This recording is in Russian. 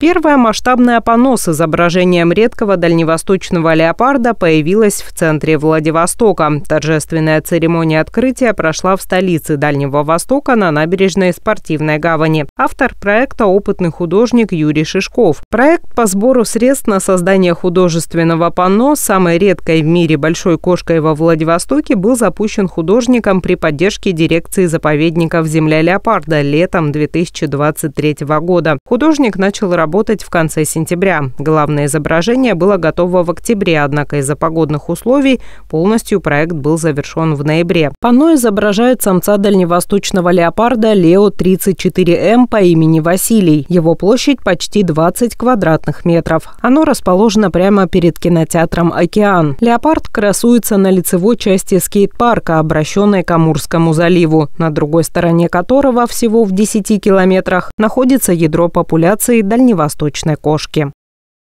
Первая масштабная панно с изображением редкого дальневосточного леопарда появилась в центре Владивостока. Торжественная церемония открытия прошла в столице Дальнего Востока на набережной Спортивной гавани. Автор проекта – опытный художник Юрий Шишков. Проект по сбору средств на создание художественного панно с самой редкой в мире большой кошкой во Владивостоке был запущен художником при поддержке дирекции заповедников «Земля леопарда» летом 2023 года. Художник начал работать работать в конце сентября. Главное изображение было готово в октябре, однако из-за погодных условий полностью проект был завершен в ноябре. Панно изображает самца дальневосточного леопарда Лео 34М эм по имени Василий. Его площадь почти 20 квадратных метров. Оно расположено прямо перед кинотеатром «Океан». Леопард красуется на лицевой части скейт-парка, обращенной к Амурскому заливу, на другой стороне которого всего в 10 километрах находится ядро популяции дальневосточного дальневосточной кошки.